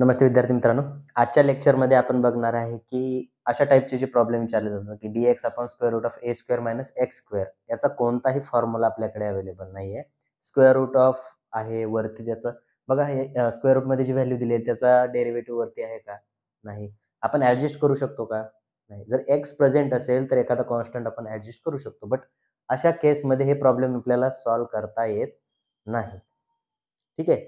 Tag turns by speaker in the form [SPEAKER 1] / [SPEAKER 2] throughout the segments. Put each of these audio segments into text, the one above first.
[SPEAKER 1] नमस्ते विद्यार्थी मित्रांनो आजच्या लेक्चरमध्ये आपण बघणार आहे की अशा टाईपचे जे प्रॉब्लेम विचारले जातात की डी एक्स आपण square root of a square minus x square याचा कोणताही फॉर्म्युला आपल्याकडे अवेलेबल नाही आहे स्क्वेअर रूट ऑफ आहे वरती त्याचं बघा हे स्क्वेअर रूटमध्ये जी व्हॅल्यू दिली आहे त्याचा डेरिव्हेटिव्ह वरती आहे का नाही आपण ऍडजस्ट करू शकतो का नाही जर एक्स प्रेझेंट असेल तर एखादा कॉन्स्टंट आपण ऍडजस्ट करू शकतो बट अशा केसमध्ये हे प्रॉब्लेम आपल्याला सॉल्व्ह करता येत नाही ठीक आहे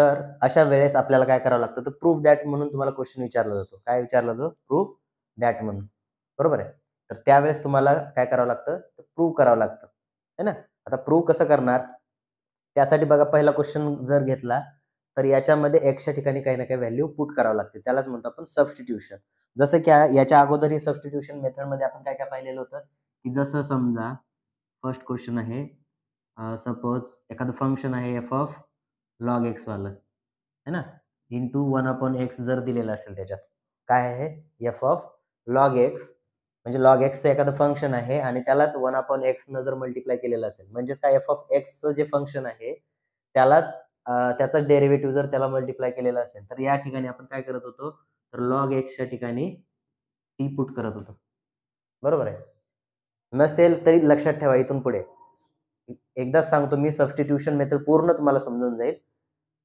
[SPEAKER 1] तर अशा वेळेस आपल्याला काय करावं लागतं तर प्रूफ दॅट म्हणून तुम्हाला क्वेश्चन विचारला जातो काय विचारला जातो प्रूफ दॅट म्हणून बरोबर आहे तर त्यावेळेस तुम्हाला काय करावं लागतं तर प्रूव्ह करावं लागतं है ना आता प्रूव्ह कसं करणार त्यासाठी बघा पहिला क्वेश्चन जर घेतला तर याच्यामध्ये एकशा ठिकाणी काही ना काही व्हॅल्यू पुट करावं लागते त्यालाच म्हणतो आपण सबस्टिट्यूशन जसं की याच्या अगोदर ही मेथड मेथडमध्ये आपण काय काय पाहिलेलं होतं की जसं समजा फर्स्ट क्वेश्चन आहे सपोज एखादं फंक्शन आहे एफ ऑफ लॉग एक्सवालं है ना into one upon x जर दिलेला असेल त्याच्यात काय आहे एफ ऑफ लॉग एक्स म्हणजे लॉग एक्सचं एखादं फंक्शन आहे आणि त्यालाच वन अपॉन एक्सनं जर मल्टिप्लाय केलेलं असेल म्हणजेच काय एफ ऑफ एक्सचं जे फंक्शन आहे त्यालाच त्याचा डेरिव्हेटिव्ह जर त्याला मल्टिप्लाय केलेला असेल तर या ठिकाणी आपण काय करत होतो तर लॉग एक्सच्या ठिकाणी टी पुट करत होतो बरोबर आहे नसेल तरी लक्षात ठेवा इथून पुढे एकदाच सांगतो मी सबस्टिट्यूशन मेथड पूर्ण तुम्हाला समजून जाईल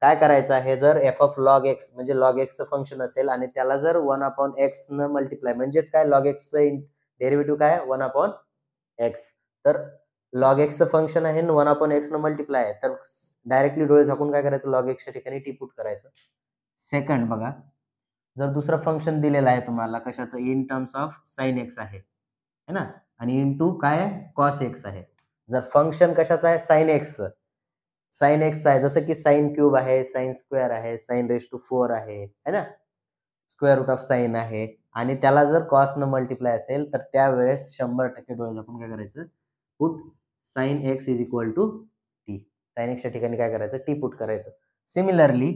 [SPEAKER 1] काय करायचं आहे जर एफ ऑफ लॉग एक्स म्हणजे लॉग एक्सचं फंक्शन असेल आणि त्याला जर वन अपॉन एक्स न मल्टिप्लाय म्हणजेच काय लॉग एक्सचं डेरिव्हेटिव्ह काय वन अपॉन एक्स तर लॉग एक्सचं फंक्शन आहे वन अपॉन एक्स न मल्टिप्लाय तर डायरेक्टली डोळे झाकून काय करायचं लॉग एक्सच्या ठिकाणी टी पुट करायचं सेकंड बघा जर दुसरं फंक्शन दिलेलं आहे तुम्हाला कशाचं in terms of sine x आहे है ना आणि इन टू काय कॉस एक्स आहे जर फंक्शन कशाचं आहे साईन एक्सचं साईन एक्स आहे जसं की साईन क्यूब आहे साईन स्क्वेअर आहे साईन रेस टू फोर आहे है ना स्क्वेअर रूट ऑफ साईन आहे आणि त्याला जर कॉसनं मल्टिप्लाय असेल तर त्यावेळेस शंभर टक्के डोळे आपण काय करायचं put sine x is equal to t sine एक्सच्या ठिकाणी काय करायचं टी पुट करायचं सिमिलरली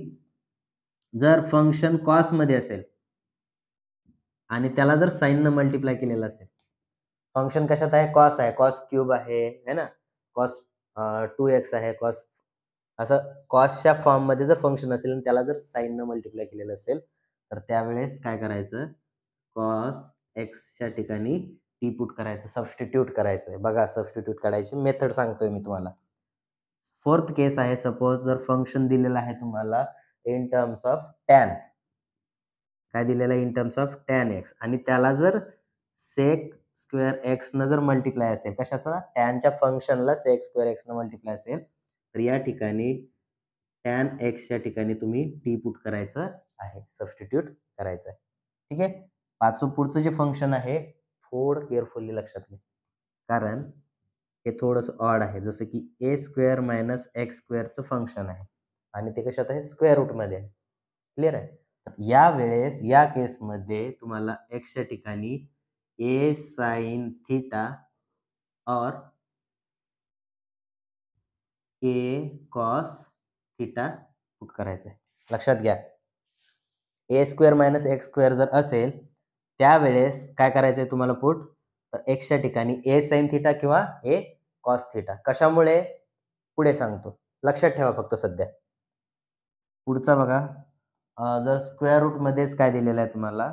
[SPEAKER 1] जर फंक्शन मध्ये असेल आणि त्याला जर न मल्टिप्लाय केलेलं असेल फंक्शन कशात आहे कॉस आहे कॉस क्यूब आहे है ना कॉस टू एक्स आहे कॉस असं कॉसच्या फॉर्ममध्ये जर फंक्शन असेल आणि त्याला जर न मल्टिप्लाय केलेलं असेल तर त्यावेळेस काय करायचं कॉस एक्सच्या ठिकाणी टी पुट करायचं सबस्टिट्यूट करायचं बघा सबस्टिट्यूट काढायचे मेथड सांगतोय मी तुम्हाला फोर्थ केस आहे सपोज जर फंक्शन दिलेलं आहे तुम्हाला इन टर्म्स ऑफ टॅन काय दिलेलं आहे in terms of tan x आणि त्याला जर सेक स्क्वेअर एक्स न जर मल्टिप्लाय असेल कशाचा टॅनच्या फंक्शनला सेक स्क्वेअर एक्स न मल्टिप्लाय असेल तर या ठिकाणी टॅन एक्सच्या ठिकाणी तुम्ही टी पुट करायचं आहे सबस्टिट्यूट करायचं आहे ठीक आहे पाचवं पुढचं जे फंक्शन आहे थोडं केअरफुली लक्षात घ्या कारण हे थोडंसं ऑड आहे जसं की ए स्क्वेअर मायनस एक्स स्क्वेअरचं फंक्शन आहे आणि ते कशात आहे स्क्वेअर रूटमध्ये आहे क्लिअर आहे तर या वेळेस या केसमध्ये तुम्हाला एक्सच्या ठिकाणी ए साईन थिटा और ए कॉस थिटा पुट करायचं आहे लक्षात घ्या a square minus x square जर असेल त्यावेळेस काय करायचं आहे तुम्हाला पुट तर एक्सच्या ठिकाणी ए साईन थिटा किंवा ए कॉस थिटा कशामुळे पुढे सांगतो लक्षात ठेवा फक्त सध्या पुढचा बघा जर स्क्वेअर रूटमध्येच काय दिलेलं आहे तुम्हाला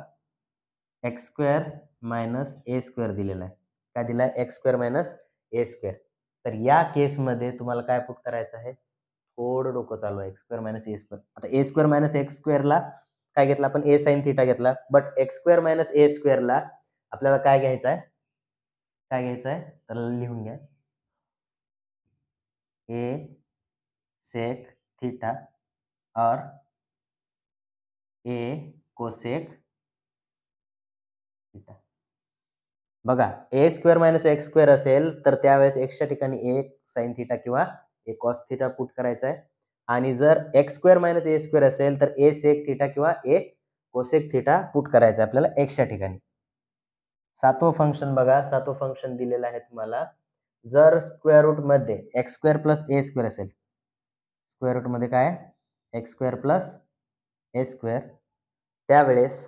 [SPEAKER 1] x square minus a square दिलेला आहे काय दिला आहे x square minus a square तर या केसमध्ये तुम्हाला काय पुट करायचं आहे थोडं डोकं चालू आहे x square minus a square आता ए स्क्वेअर मायनस एक्स स्क्वेअरला काय घेतला आपण ए साईन थिटा घेतला but x square minus a स्क्वेअरला आपल्याला काय घ्यायचं आहे काय घ्यायचं आहे तर लिहून घ्या ए सेक थिटा और ए कोसेक बघा a square minus x square असेल तर त्यावेळेस एक्सच्या ठिकाणी एक साईन थिटा किंवा एक कॉस थिटा पुट करायचा आहे आणि जर x square minus a square असेल तर ए सेक थिटा किंवा ए कोसेक थिटा पुट करायचा आहे आपल्याला एक्सच्या ठिकाणी सातवं फंक्शन बघा सातवं फंक्शन दिलेलं आहे तुम्हाला जर स्क्वेअर रूटमध्ये x square plus a square असेल स्क्वेअर रूटमध्ये काय x square plus a square त्यावेळेस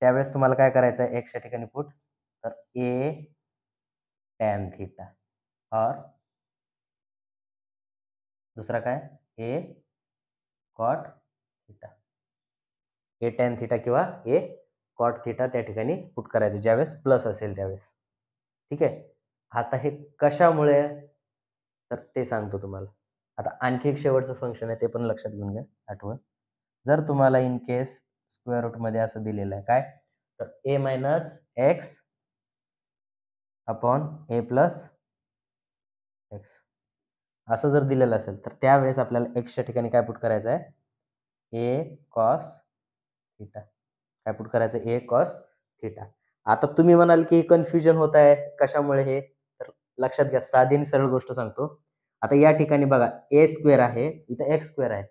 [SPEAKER 1] त्यावेळेस तुम्हाला काय करायचं आहे एक्सच्या ठिकाणी पुट तर ए टॅन थिटा और दुसरा काय a cot theta a tan theta किंवा ए कॉट थिटा त्या ठिकाणी पुट करायचं ज्यावेळेस प्लस असेल त्यावेळेस ठीक आहे आता हे कशामुळे तर ते सांगतो तुम्हाला आता आणखी एक शेवटचं फंक्शन आहे ते पण लक्षात घेऊन घ्या आठवण जर तुम्हाला इन केस स्क्वेअर रूटमध्ये असं दिलेलं आहे काय तर a minus x upon a plus x असं जर दिलेलं असेल तर त्यावेळेस आपल्याला एक्सच्या ठिकाणी काय पुट करायचं आहे ए कॉस थिटा काय पुट करायचं ए कॉस थिटा आता तुम्ही म्हणाल की कन्फ्युजन होत आहे कशामुळे हे तर लक्षात घ्या साधी आणि सरळ गोष्ट सांगतो आता या ठिकाणी बघा ए स्क्वेअर आहे इथं एक्स स्क्वेअर आहे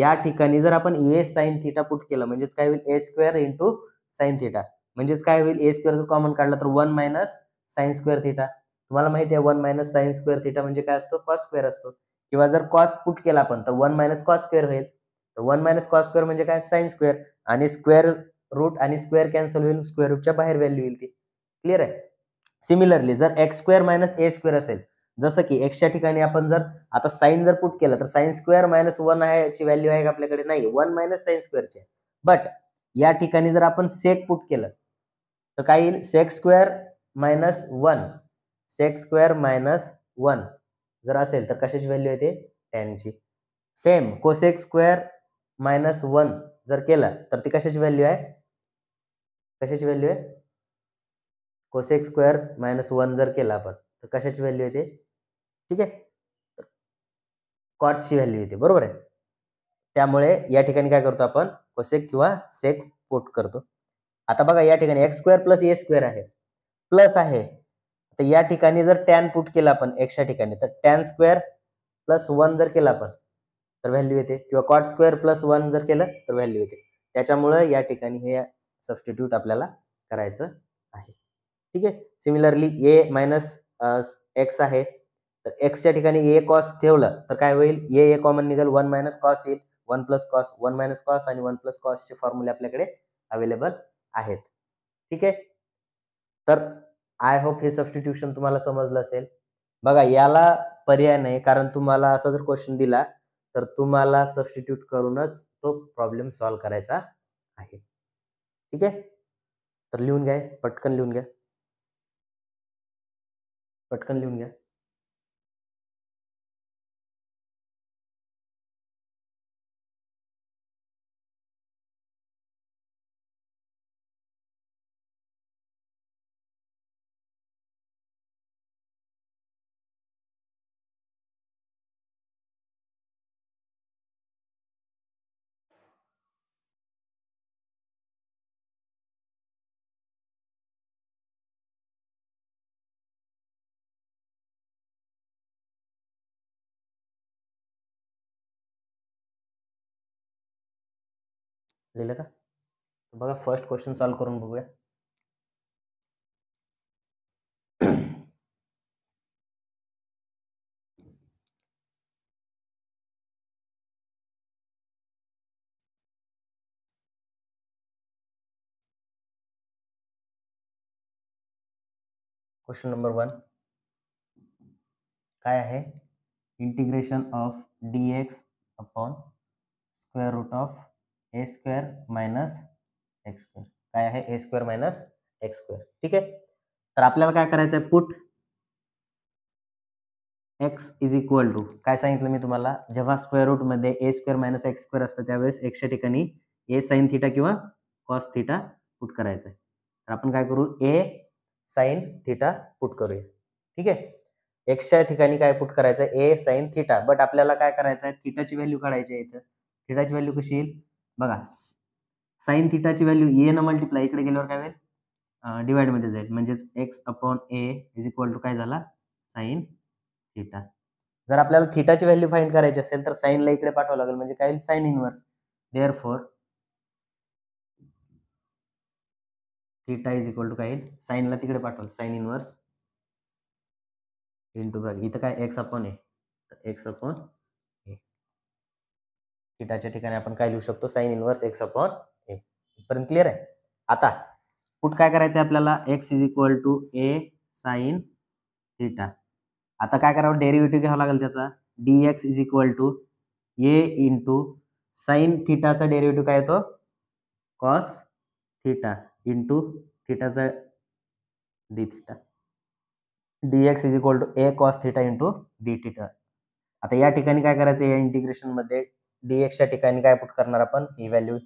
[SPEAKER 1] या ठिकाणी जर आपण ए साईन थिटा पुट केलं म्हणजेच काय होईल a square into sine theta म्हणजेच काय होईल ए स्क्वेअर जर कॉमन काढला तर one minus sine square theta तुम्हाला माहिती आहे one minus sine square theta म्हणजे काय असतो कॉस स्क्वेअर असतो किंवा जर कॉस पुट केला आपण तर वन मायनस कॉस स्क्वेअर होईल तर वन मायनस कॉस स्क्वेअर म्हणजे काय साईन स्क्वेअर आणि स्क्वेअर रूट आणि स्क्वेअर कॅन्सल होईल स्क्वेअर रूटच्या बाहेर व्हॅल्यू येईल ती क्लिअर आहे सिमिलरली जर x square minus a square असेल जसं की एक्सच्या ठिकाणी आपण जर आता साईन जर पुट केलं तर साईन स्क्वेअर मायनस वन आहे याची व्हॅल्यू आहे का आपल्याकडे नाही वन मायनस साईन स्क्वेअरची बट या ठिकाणी जर आपण सेक पुट केलं तर काय येईल sec x square minus one sec x square minus one जर असेल तर कशाची व्हॅल्यू येते टेनची same cosec x square minus one जर केलं तर ती कशाची व्हॅल्यू आहे कशाची व्हॅल्यू आहे कोसेक्स स्क्वेअर मायनस वन जर केला आपण तर कशाची व्हॅल्यू येते ठीक आहे कॉटची व्हॅल्यू येते बरोबर आहे त्यामुळे या ठिकाणी काय करतो आपण कोसेक किंवा सेक पोट करतो आता बघा या ठिकाणी x square plus a square आहे प्लस आहे तर या ठिकाणी जर टॅन पुट केला आपण एक्सच्या ठिकाणी तर टॅन स्क्वेअर प्लस वन जर केला आपण तर व्हॅल्यू येते किंवा कॉट स्क्वेअर प्लस वन जर केलं तर व्हॅल्यू येते त्याच्यामुळं या ठिकाणी हे सबस्टिट्यूट आपल्याला करायचं आहे ठीक आहे सिमिलरली ए मायनस एक्स आहे तर एक्सच्या ठिकाणी ए कॉस ठेवलं तर काय होईल ए ए कॉमन निघेल वन मायनस कॉस येईल one plus cos one minus cos आणि वन प्लस चे फॉर्म्युले आपल्याकडे अवेलेबल आहेत ठीक आहे तर आय होप हे सबस्टिट्यूशन तुम्हाला समजलं असेल बघा याला पर्याय नाही कारण तुम्हाला असा जर क्वेश्चन दिला तर तुम्हाला सबस्टिट्यूट करूनच तो प्रॉब्लेम सॉल्व्ह करायचा आहे ठीक आहे तर लिहून घ्या पटकन लिहून घ्या पटकन लिहून घ्या लिहिलं का तो बघा फर्स्ट क्वेश्चन सॉल्व करूँ बगू क्वेश्चन नंबर वन का है integration of d x upon square root of a square minus x square काय आहे a square minus x square ठीक आहे तर आपल्याला काय करायचं आहे put x is equal to काय सांगितलं मी तुम्हाला जेव्हा स्क्वेअर रूटमध्ये a square minus x square असतं त्यावेळेस एक्सच्या ठिकाणी ए साईन थिटा किंवा कॉस थिटा पुट करायचं आहे तर आपण काय करू ए साईन थिटा पुट करूया ठीक आहे एक्सच्या ठिकाणी काय पुट करायचं ए साईन थिटा बट आपल्याला काय करायचं आहे थिटाची व्हॅल्यू काढायची आहे इथं थिटाची व्हॅल्यू कशी येईल बघा साईन थिटाची व्हॅल्यू ए न मल्टिप्लाय इकडे गेल्यावर काय होईल मध्ये जाईल म्हणजेच x upon a is equal to काय झाला साईन थिटा जर आपल्याला थिटाची व्हॅल्यू फाईंड करायची असेल तर साईनला इकडे पाठवावं लागेल म्हणजे काय होईल sine inverse therefore theta is equal to काय येईल साईनला तिकडे पाठवलं साईन इनव्हर्स टू ब्रॅकेट इथं काय x upon a x upon थिटाच्या ठिकाणी आपण काय लिहू शकतो sine inverse x upon a इथपर्यंत क्लिअर आहे आता कुठ काय करायचं आपल्याला x is equal to a sine theta आता काय करावं डेरिव्हेटिव्ह घ्यावं लागेल त्याचा d x is equal to a into sine थिटाचा डेरिव्हेटिव्ह काय येतो कॉस थिटा इंटू थिटाचा d theta d x is equal to a cos theta into d theta आता या ठिकाणी काय करायचं या इंटिग्रेशनमध्ये डी एक्सच्या ठिकाणी काय पुट करणार आपण ही व्हॅल्यू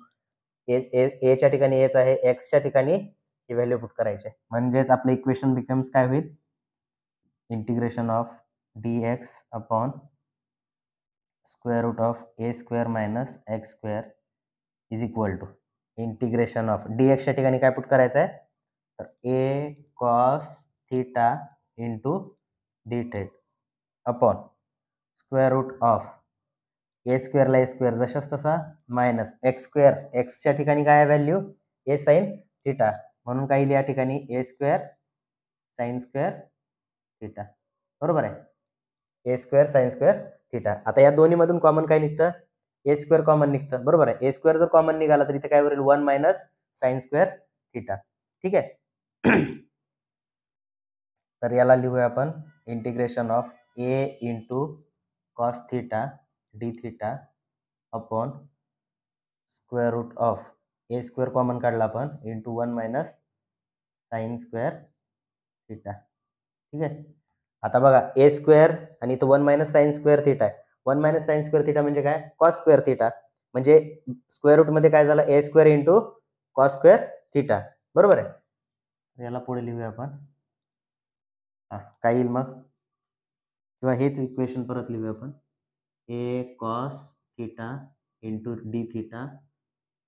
[SPEAKER 1] एच्या ठिकाणी एच आहे एक्सच्या ठिकाणी ही व्हॅल्यू पुट करायचे म्हणजेच आपलं इक्वेशन बिकम्स काय होईल integration of d x upon square root of a square minus x square is equal to integration of d एक्सच्या ठिकाणी काय पुट करायचं आहे तर a cos theta into d theta upon square root of a स्क्वेअरला a square जशास तसा minus x square एक्सच्या ठिकाणी काय आहे व्हॅल्यू ए साइन थिटा म्हणून काय येईल ठिकाणी a square sine square theta बरोबर आहे a square sine square theta आता या दोन्हीमधून कॉमन काय निघतं ए स्क्वेअर कॉमन निघतं बरोबर आहे ए स्क्वेअर जर कॉमन निघाला तर इथे काय होईल one minus sine square theta ठीक आहे तर याला लिहूया आपण integration of a into cos theta d theta upon square root of a square common काढला आपण into one minus sine square theta ठीक आहे आता बघा ए स्क्वेअर आणि इथं one minus sine square theta आहे one minus sine square theta म्हणजे काय कॉस स्क्वेअर थिटा म्हणजे स्क्वेअर रूटमध्ये काय झालं a square into cos square theta बरोबर आहे याला पुढे लिहूया आपण हा काय येईल मग किंवा हेच इक्वेशन परत लिहूया आपण a cos theta into d theta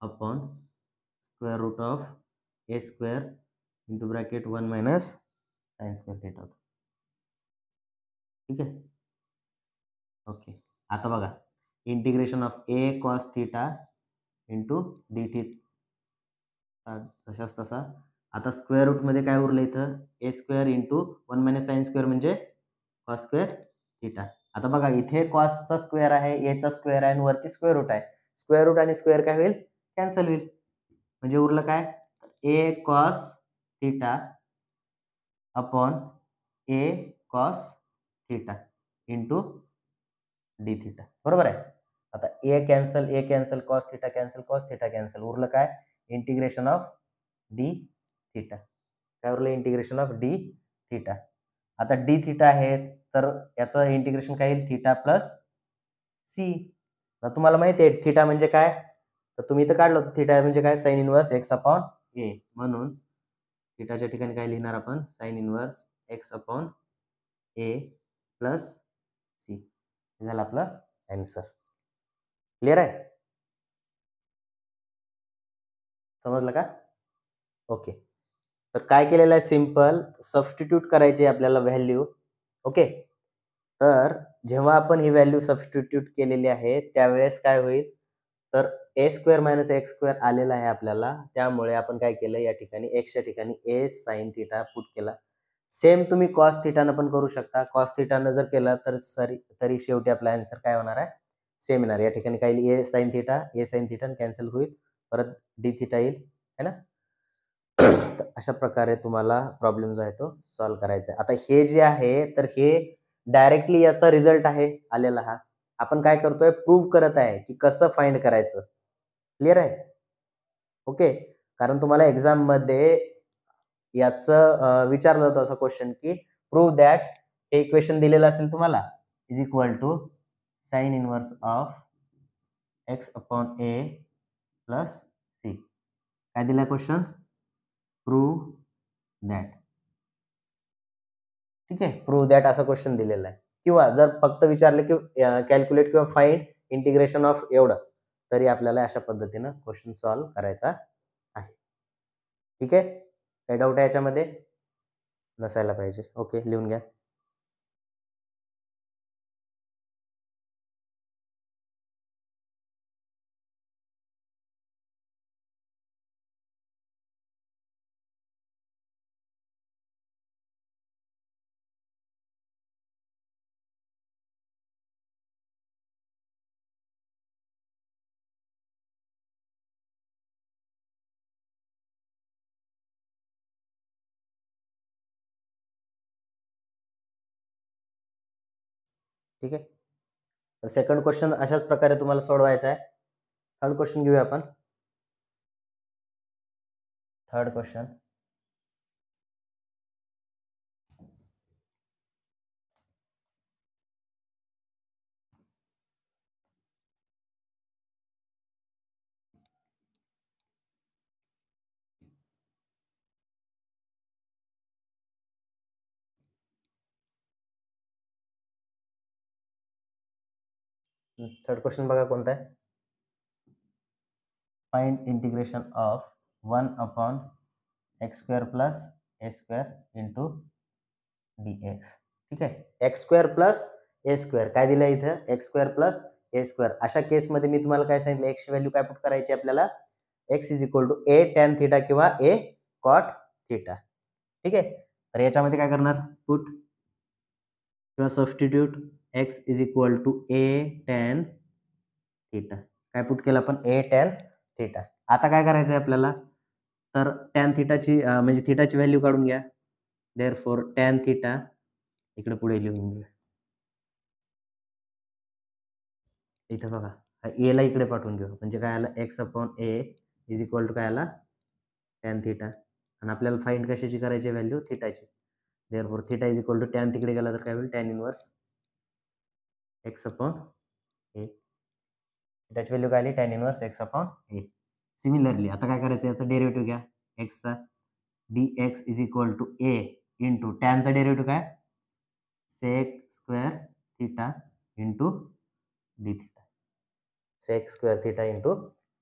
[SPEAKER 1] upon square root of a square into bracket one minus sine square theta ठीक है ओके आता बघा integration of a cos theta into d theta तशाच तसा आता रूट रूटमध्ये काय उरल इथं a square into one minus sine square म्हणजे कॉस स्क्वेर थीटा आता बघा इथे कॉसचा स्क्वेअर आहे एचा स्क्वेअर आहे आणि वरती स्क्वेअर रूट आहे स्क्वेअर रूट आणि स्क्वेअर काय होईल कॅन्सल होईल म्हणजे उरलं काय a cos theta upon a cos theta into d theta बरोबर आहे आता a cancel a cancel cos theta cancel cos theta cancel उरलं काय इंटिग्रेशन ऑफ डी थिटा काय उरलं इंटिग्रेशन ऑफ डी थिटा आता डी थिटा आहे तर याचं इंटिग्रेशन काय येईल थिटा प्लस सी तुम्हाला माहिती आहे थिटा म्हणजे काय तर तुम्ही इथं काढलो थिटा म्हणजे काय sine inverse x upon a म्हणून थिटाच्या ठिकाणी काय लिहिणार आपण sine inverse x upon a plus c झालं आपलं अँसर क्लिअर आहे समजलं का ओके तर काय केलेलं आहे सिम्पल सबस्टिट्यूट करायची आपल्याला व्हॅल्यू ओके तर जेव्हा आपण ही व्हॅल्यू सबस्टिट्यूट केलेली आहे त्यावेळेस काय होईल तर a square minus x square आलेला आहे आपल्याला त्यामुळे आपण काय केलं या ठिकाणी एक्सच्या ठिकाणी ए साईन थिटा पुट केला सेम तुम्ही कॉस थिटानं पण करू शकता कॉस थिटानं जर केला तर सरी तरी शेवटी आपला अॅन्सर काय होणार आहे सेम येणार या ठिकाणी काय a sine theta a sine theta cancel होईल परत डी थिटा येईल है ना अशा प्रकारे तुम्हाला प्रॉब्लेम जो आहे तो सॉल्व करायचा आहे आता हे जे आहे तर हे डायरेक्टली याचा रिझल्ट आहे आलेला हा आपण काय करतोय प्रूव्ह करत आहे की कसं फाइंड करायचं क्लिअर आहे ओके कारण तुम्हाला एक्झाममध्ये याचं विचारलं जातो असं क्वेश्चन की प्रूव्ह दॅट हे इक्वेशन दिलेलं असेल तुम्हाला is equal to sine inverse of x upon a plus c काय दिला क्वेश्चन प्रूव्ह दॅट ठीक आहे प्रूव्ह दॅट असा क्वेश्चन दिलेला आहे किंवा जर फक्त विचारले की कॅल्क्युलेट किंवा फाईंड इंटिग्रेशन ऑफ एवढं तरी आपल्याला अशा पद्धतीनं क्वेश्चन सॉल्व्ह करायचा आहे ठीक आहे काही डाऊट आहे याच्यामध्ये नसायला पाहिजे ओके लिहून घ्या ठीक आहे तर सेकंड क्वेश्चन अशाच प्रकारे तुम्हाला सोडवायचा आहे थर्ड क्वेश्चन घेऊया आपण थर्ड क्वेश्चन थर्ड क्वेश्चन बघा कोणता आहे find integration of one upon x square plus a square into d x ठीक आहे x square plus a square काय दिलं आहे इथं x square plus a square अशा केसमध्ये मी तुम्हाला काय सांगितलं एक्स व्हॅल्यू काय पुट करायची आपल्याला x is equal to a tan theta किंवा ए कॉट थिटा ठीक आहे तर याच्यामध्ये काय करणार पुट किंवा substitute x is equal to a tan theta काय पुट केला आपण ए टेन थीटा आता काय करायचं आहे आपल्याला तर टॅन थिटाची म्हणजे थिटाची व्हॅल्यू काढून घ्या देअर फोर टॅन थिटा इकडे पुढे लिहून घ्या इथं बघा एला इकडे पाठवून घेऊ म्हणजे काय आला x upon a is equal to काय आला टॅन थिटा आणि आपल्याला फाईंड कशाची करायची व्हॅल्यू थिटाची therefore theta is equal to tan तिकडे गेला तर काय होईल tan inverse x upon a touch value काय आली tan inverse x upon a similarly आता काय करायचं याचं डेरिव्हेटिव्ह घ्या एक्सचा d x is equal to a into टॅनचा डेरिव्हेटिव्ह काय sec square theta into d theta sec square theta into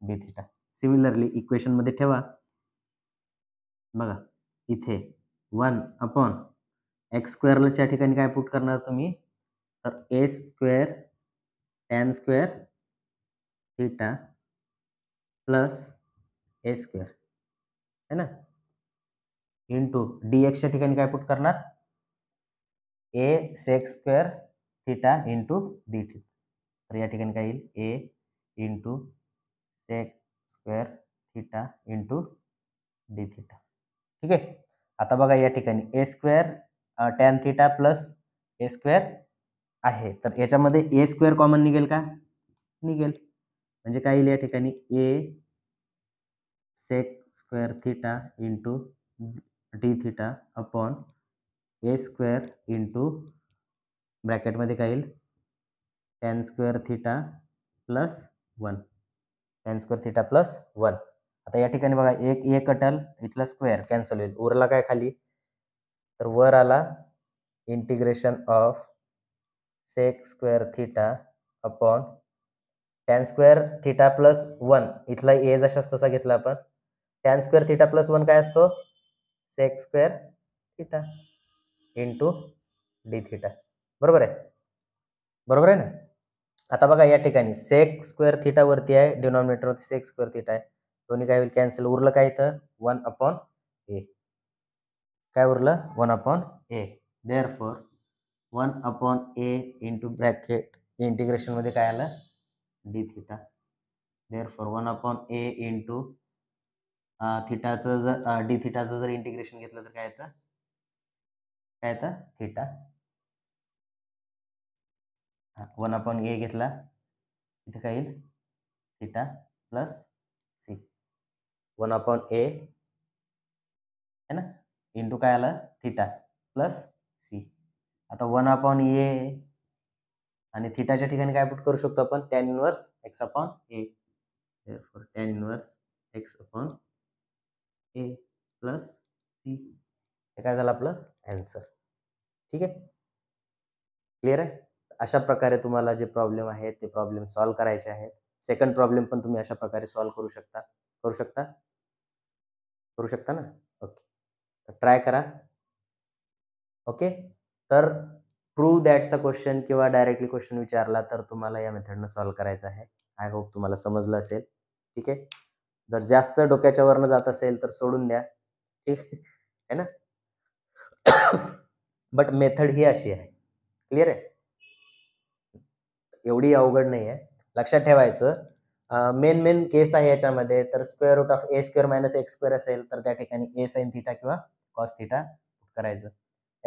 [SPEAKER 1] d theta similarly इक्वेशनमध्ये ठेवा बघा इथे वन अपॉन एक्स स्क्वेअरच्या ठिकाणी काय पुट करणार तुम्ही तर a square tan square theta plus a square है ना इंटू डी एक्सच्या ठिकाणी काय पुट करणार a sec square theta into d t तर या ठिकाणी काय येईल a into sec square theta into d theta ठीक आहे आता बघा या ठिकाणी a square tan theta plus a square आहे तर याच्यामध्ये ए स्क्वेअर कॉमन निघेल का निघेल म्हणजे काय येईल या ठिकाणी a sec square theta into d theta upon a square into ब्रॅकेटमध्ये काय येईल tan square theta plus one tan square theta plus one आता या ठिकाणी बघा एक ए कटल इथला स्क्वेअर कॅन्सल होईल उरला काय खाली तर वर आला integration of sec square theta upon tan square theta plus one इथला ए जशाच तसा घेतला आपण tan square theta plus one काय असतो sec square theta into d theta बरोबर आहे बरोबर आहे ना आता बघा या ठिकाणी सेक स्क्वेअर थिटावरती आहे डिनॉमिनेटरवरती सेक स्क्वेअर थिटा आहे दोन्ही काय होईल कॅन्सल उरलं काय इथं वन अपॉन ए काय उरलं one upon a therefore one upon a into bracket इंटिग्रेशनमध्ये काय आलं d theta therefore one upon a into थिटाचं जर डी थिटाचं जर इंटिग्रेशन घेतलं तर काय येतं काय येतं थिटा वन अपॉन ए घेतला इथे काय theta plus c one upon a है ना इंटू काय आलं थिटा प्लस आता वन अपॉन ए आणि थिटाच्या ठिकाणी काय पुट करू शकतो आपण tan inverse x upon a tan inverse x upon a plus c हे काय झालं आपलं अँसर ठीक आहे क्लिअर आहे अशा प्रकारे तुम्हाला जे प्रॉब्लेम आहेत ते प्रॉब्लेम सॉल्व्ह करायचे आहेत सेकंड प्रॉब्लेम पण तुम्ही अशा प्रकारे सॉल्व्ह करू शकता करू शकता करू शकता ना ओके तर ट्राय करा ओके तर प्रू दॅटचा क्वेश्चन किंवा डायरेक्टली क्वेश्चन विचारला तर तुम्हाला या मेथडनं सॉल्व्ह करायचं आहे आय होप तुम्हाला समजलं असेल ठीक आहे जर जास्त डोक्याच्या वरनं जात असेल तर सोडून द्या ठीक आहे ना बट मेथड ही अशी आहे क्लिअर आहे एवढी अवघड नाही आहे लक्षात ठेवायचं मेन मेन केस आहे याच्यामध्ये तर square root of a square minus x square असेल तर त्या ठिकाणी ए साईन थिटा किंवा कॉस थिटा करायचं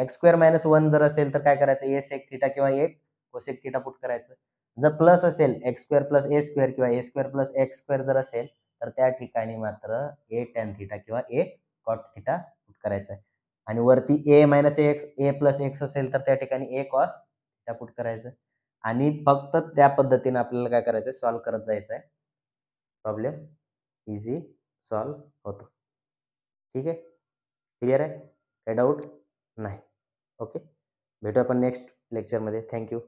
[SPEAKER 1] एक्स स्क्वेअर मायनस वन जर असेल तर काय करायचं एस एक थिटा किंवा एक कोसेक थिटा पुट करायचं जर प्लस असेल x square plus a square किंवा a square plus x square जर असेल तर त्या ठिकाणी मात्र ए टेन थिटा किंवा ए कॉट थिटा पुट करायचा आहे आणि वरती a minus x a plus x असेल तर त्या ठिकाणी ए कॉस थिटा पुट करायचं आणि फक्त त्या पद्धतीने आपल्याला काय करायचं आहे सॉल्व्ह करत जायचं आहे प्रॉब्लेम इझी सॉल्व्ह होतो ठीक आहे क्लिअर आहे काही डाऊट नाही ओके भेटू आपण नेक्स्ट लेक्चरमध्ये थँक्यू